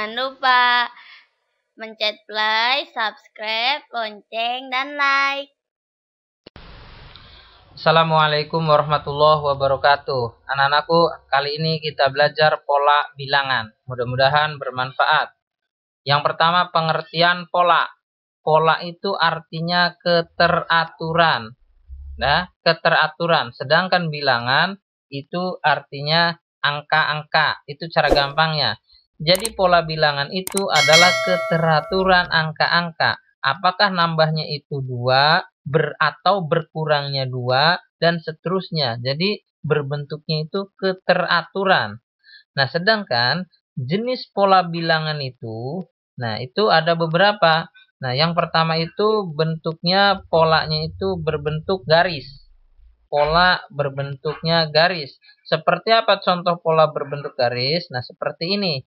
Jangan lupa mencet play, subscribe, lonceng, dan like. Assalamualaikum warahmatullahi wabarakatuh. Anak-anakku, kali ini kita belajar pola bilangan. Mudah-mudahan bermanfaat. Yang pertama, pengertian pola. Pola itu artinya keteraturan. Nah, keteraturan. Sedangkan bilangan itu artinya angka-angka. Itu cara gampangnya. Jadi pola bilangan itu adalah keteraturan angka-angka. Apakah nambahnya itu dua ber atau berkurangnya dua dan seterusnya. Jadi berbentuknya itu keteraturan. Nah, sedangkan jenis pola bilangan itu, nah itu ada beberapa. Nah, yang pertama itu bentuknya polanya itu berbentuk garis. Pola berbentuknya garis. Seperti apa contoh pola berbentuk garis? Nah, seperti ini.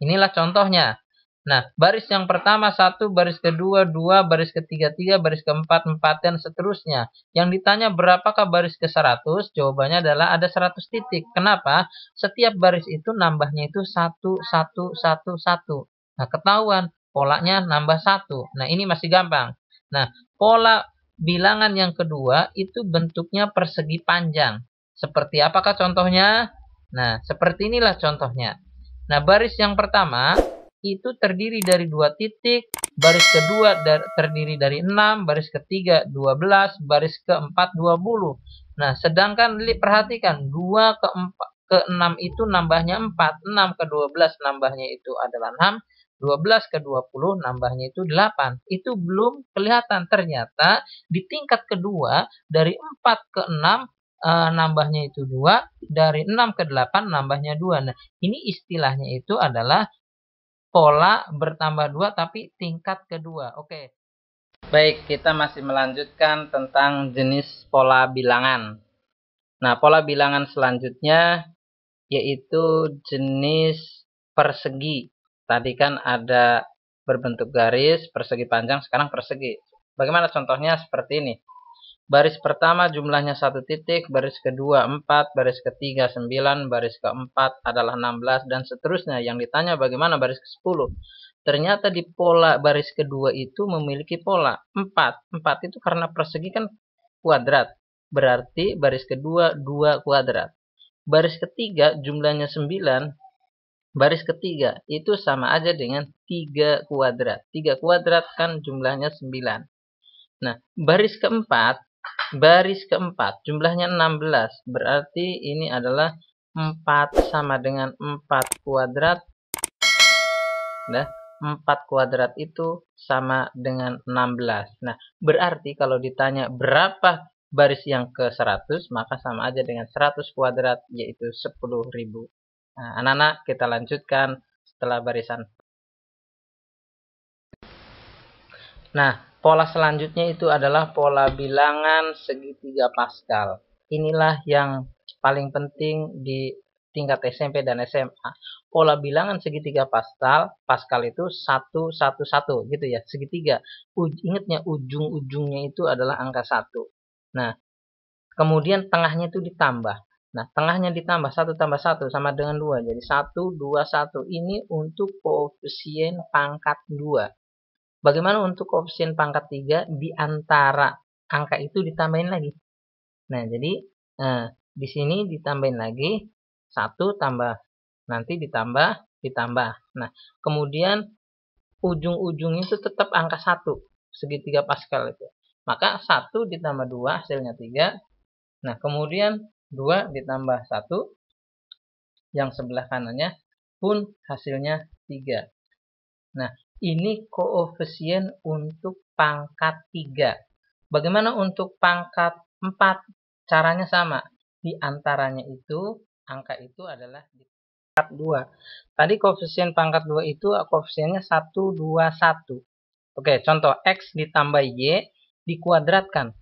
Inilah contohnya. Nah, baris yang pertama satu, baris kedua dua, baris ketiga tiga, baris keempat empat dan seterusnya. Yang ditanya berapakah baris ke seratus? Jawabannya adalah ada seratus titik. Kenapa? Setiap baris itu nambahnya itu satu satu satu satu. Nah, ketahuan polanya nambah satu. Nah, ini masih gampang. Nah, pola bilangan yang kedua itu bentuknya persegi panjang. Seperti apakah contohnya? Nah, seperti inilah contohnya. Nah, baris yang pertama itu terdiri dari dua titik, baris kedua dar terdiri dari 6, baris ketiga 12, baris keempat 20. Nah, sedangkan perhatikan 2 ke 4 ke 6 itu nambahnya 4, 6 ke 12 nambahnya itu adalah 6, 12 ke 20 nambahnya itu 8. Itu belum kelihatan ternyata di tingkat kedua dari 4 ke 6 e, nambahnya itu 2, dari 6 ke 8 nambahnya 2. Nah, ini istilahnya itu adalah pola bertambah 2 tapi tingkat kedua. Oke. Okay. Baik, kita masih melanjutkan tentang jenis pola bilangan. Nah, pola bilangan selanjutnya yaitu jenis persegi. Tadi kan ada berbentuk garis, persegi panjang, sekarang persegi. Bagaimana contohnya seperti ini? Baris pertama jumlahnya satu titik, baris kedua empat, baris ketiga sembilan, baris keempat adalah enam belas dan seterusnya. Yang ditanya bagaimana baris ke-10. Ternyata di pola baris kedua itu memiliki pola empat empat itu karena persegi kan kuadrat. Berarti baris kedua dua kuadrat. Baris ketiga jumlahnya sembilan, baris ketiga itu sama aja dengan tiga kuadrat. tiga kuadrat kan jumlahnya sembilan. Nah, baris keempat baris keempat jumlahnya 16 berarti ini adalah 4 sama dengan 4 kuadrat nah 4 kuadrat itu sama dengan 16 nah berarti kalau ditanya berapa baris yang ke 100 maka sama aja dengan 100 kuadrat yaitu 10.000 nah anak-anak kita lanjutkan setelah barisan nah Pola selanjutnya itu adalah pola bilangan segitiga Pascal. Inilah yang paling penting di tingkat SMP dan SMA. Pola bilangan segitiga Pascal, Pascal itu 1 1 1 gitu ya, segitiga. Uj, ingatnya ujung-ujungnya itu adalah angka 1. Nah, kemudian tengahnya itu ditambah. Nah, tengahnya ditambah 1 tambah 1 sama dengan 2. Jadi 1, 2, 1. Ini untuk koefisien pangkat 2. Bagaimana untuk option pangkat 3 di antara angka itu ditambahin lagi? Nah, jadi eh, di sini ditambahin lagi 1 tambah nanti ditambah ditambah. Nah, kemudian ujung-ujungnya itu tetap angka 1 segitiga Pascal itu. Maka 1 ditambah 2 hasilnya 3. Nah, kemudian 2 ditambah 1 yang sebelah kanannya pun hasilnya 3. Nah, ini koefisien untuk pangkat 3. Bagaimana untuk pangkat 4? Caranya sama. Di antaranya itu, angka itu adalah di pangkat 2. Tadi koefisien pangkat 2 itu koefisiennya 1, 2, 1. Oke, contoh X ditambah Y dikuadratkan.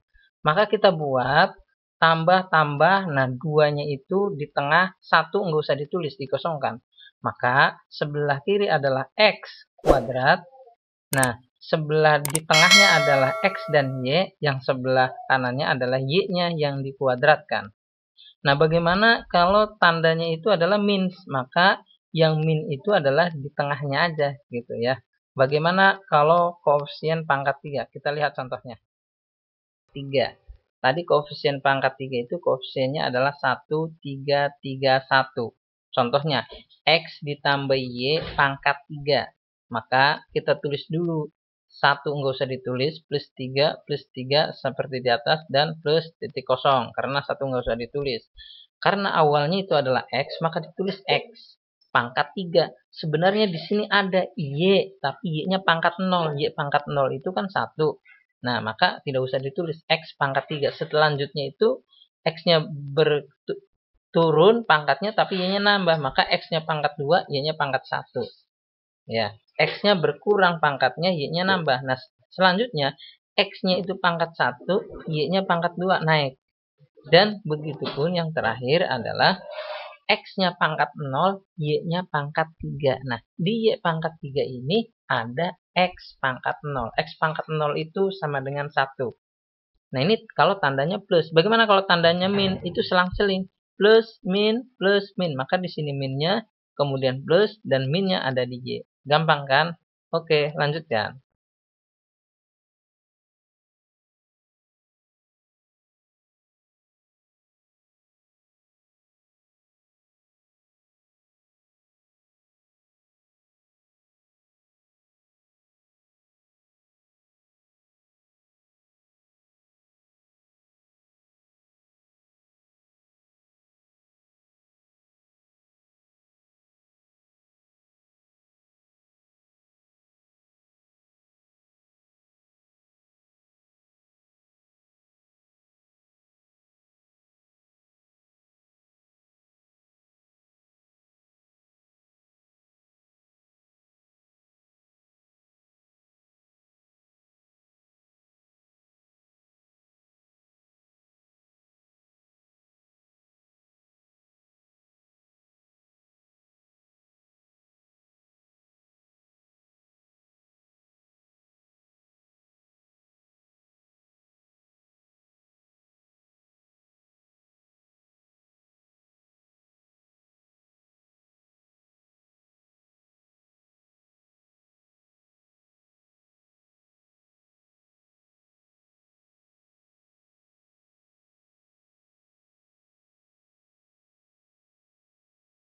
Maka kita buat tambah-tambah, nah 2-nya itu di tengah, 1 nggak usah ditulis, dikosongkan. Maka sebelah kiri adalah X kuadrat. Nah, sebelah di tengahnya adalah X dan Y, yang sebelah kanannya adalah Y-nya yang dikuadratkan. Nah, bagaimana kalau tandanya itu adalah min? Maka yang min itu adalah di tengahnya aja gitu ya. Bagaimana kalau koefisien pangkat 3? Kita lihat contohnya. 3. Tadi koefisien pangkat 3 itu koefisiennya adalah 1, 3, 3, 1. Contohnya, X ditambah Y pangkat 3 maka kita tulis dulu satu nggak usah ditulis, plus tiga plus tiga seperti di atas, dan plus titik kosong, karena satu nggak usah ditulis. Karena awalnya itu adalah X, maka ditulis X. Pangkat tiga Sebenarnya di sini ada Y, tapi Y-nya pangkat nol Y pangkat nol itu kan satu Nah, maka tidak usah ditulis X pangkat 3. setelanjutnya itu X-nya turun pangkatnya, tapi Y-nya nambah. Maka X-nya pangkat 2, Y-nya pangkat 1. Ya, X-nya berkurang pangkatnya, Y-nya iya. nambah. Nah, selanjutnya X-nya itu pangkat 1, Y-nya pangkat 2 naik. Dan begitu pun yang terakhir adalah X-nya pangkat 0, Y-nya pangkat 3. Nah, di Y pangkat 3 ini ada X pangkat 0. X pangkat 0 itu sama dengan 1. Nah, ini kalau tandanya plus. Bagaimana kalau tandanya min? Itu selang-seling. Plus, min, plus, min. Maka di sini minnya, kemudian plus, dan minnya ada di Y. Gampang kan? Oke, lanjutkan.